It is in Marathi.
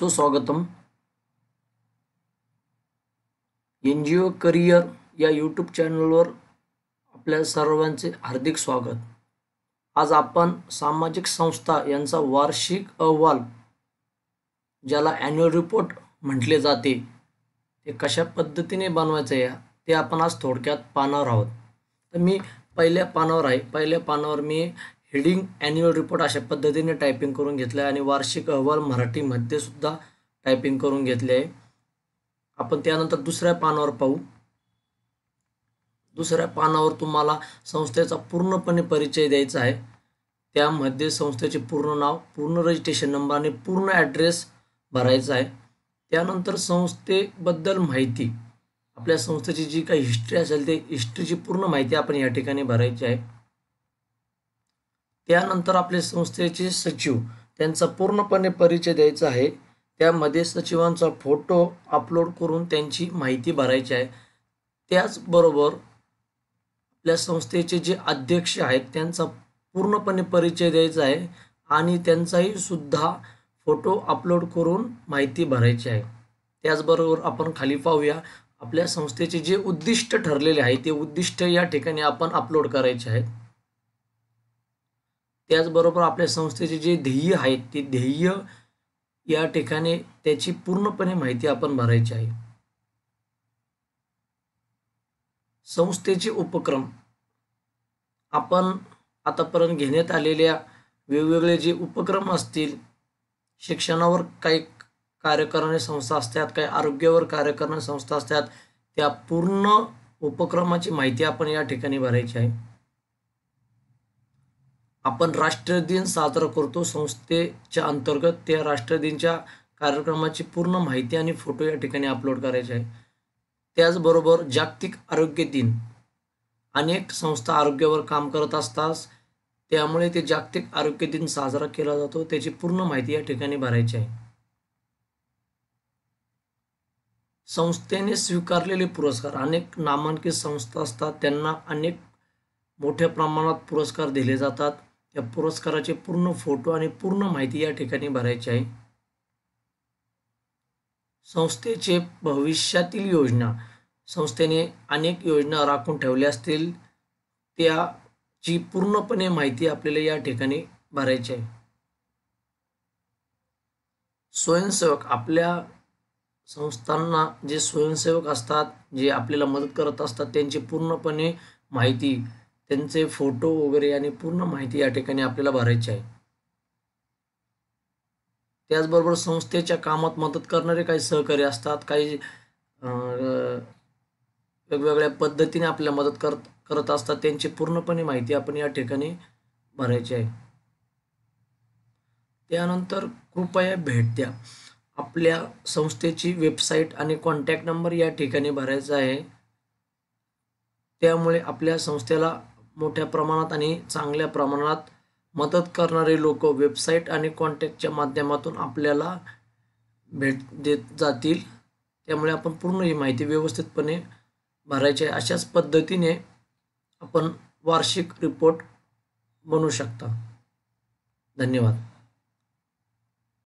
सुस्वागतम एन जी ओ करिअर या यूट्यूब चॅनलवर आपल्या सर्वांचे हार्दिक स्वागत आज आपण सामाजिक संस्था यांचा वार्षिक अहवाल ज्याला ॲन्युअल रिपोर्ट म्हटले जाते ते कशा पद्धतीने बनवायचं या ते आपण आज थोडक्यात पानावर आहोत तर मी पहिल्या पानावर आहे पहिल्या पानावर मी हेडिंग ॲन्युअल रिपोर्ट अशा पद्धतीने टायपिंग करून घेतलं आहे आणि वार्षिक अहवाल मराठीमध्ये सुद्धा टायपिंग करून घेतले आहे आपण त्यानंतर दुसऱ्या पानावर पाहू दुसऱ्या पानावर तुम्हाला संस्थेचा पूर्णपणे परिचय द्यायचा आहे त्यामध्ये संस्थेचे पूर्ण नाव पूर्ण रजिस्ट्रेशन नंबर आणि पूर्ण ॲड्रेस भरायचा आहे त्यानंतर संस्थेबद्दल माहिती आपल्या संस्थेची जी काही हिस्ट्री असेल ते हिस्ट्रीची पूर्ण माहिती आपण या ठिकाणी भरायची आहे त्यानंतर आपले संस्थेचे सचिव त्यांचा पूर्णपणे परिचय द्यायचा आहे त्यामध्ये सचिवांचा फोटो अपलोड करून त्यांची माहिती भरायची आहे त्याचबरोबर आपल्या संस्थेचे जे अध्यक्ष आहेत त्यांचा पूर्णपणे परिचय द्यायचा आहे आणि त्यांचाही सुद्धा फोटो अपलोड करून माहिती भरायची आहे त्याचबरोबर आपण खाली पाहूया आपल्या संस्थेचे जे उद्दिष्ट ठरलेले आहे ते उद्दिष्ट या ठिकाणी आपण अपलोड करायचे आहेत त्याचबरोबर आपल्या संस्थेचे जे ध्येय आहेत ते ध्येय या ठिकाणी त्याची पूर्णपणे माहिती आपण भरायची आहे संस्थेचे उपक्रम आपण आतापर्यंत घेण्यात आलेल्या वेगवेगळे जे उपक्रम असतील शिक्षणावर काही कार्य करणारे संस्था असतात काही आरोग्यावर कार्य करणारे संस्था असतात त्या पूर्ण उपक्रमाची माहिती आपण या ठिकाणी भरायची आहे आपण राष्ट्रदिन साजरा करतो संस्थेच्या अंतर्गत त्या राष्ट्रदिनच्या कार्यक्रमाची पूर्ण माहिती आणि फोटो या ठिकाणी अपलोड करायचे आहे त्याचबरोबर जागतिक आरोग्य दिन अनेक संस्था आरोग्यावर काम करत असतात त्यामुळे ते जागतिक आरोग्य दिन साजरा केला जातो त्याची पूर्ण माहिती या ठिकाणी भरायची आहे संस्थेने स्वीकारलेले पुरस्कार अनेक नामांकित संस्था असतात त्यांना अनेक मोठ्या प्रमाणात पुरस्कार दिले जातात या पुरस्काराचे पूर्ण फोटो आणि पूर्ण माहिती या ठिकाणी भरायची आहे संस्थेचे भविष्यातील योजना संस्थेने अनेक योजना राखून ठेवल्या असतील त्याची पूर्णपणे माहिती आपल्याला या ठिकाणी भरायची आहे स्वयंसेवक आपल्या संस्थांना जे स्वयंसेवक असतात जे आपल्याला मदत करत असतात त्यांची पूर्णपणे माहिती त्यांचे फोटो वगैरे आणि पूर्ण माहिती या ठिकाणी आपल्याला भरायची आहे त्याचबरोबर संस्थेच्या कामात मदत करणारे काही सहकारी असतात काही वेगवेगळ्या पद्धतीने आपल्याला मदत करत करत असतात त्यांची पूर्णपणे माहिती आपण या ठिकाणी भरायची आहे त्यानंतर कृपया भेट द्या आपल्या संस्थेची वेबसाईट आणि कॉन्टॅक्ट नंबर या ठिकाणी भरायचा आहे त्यामुळे आपल्या संस्थेला मोठ्या प्रमाणात आणि चांगल्या प्रमाणात मदत करणारे लोक वेबसाईट आणि कॉन्टॅक्टच्या माध्यमातून आपल्याला भेट देत जातील त्यामुळे आपण पूर्ण ही माहिती व्यवस्थितपणे भरायची आहे अशाच पद्धतीने आपण वार्षिक रिपोर्ट बनवू शकता धन्यवाद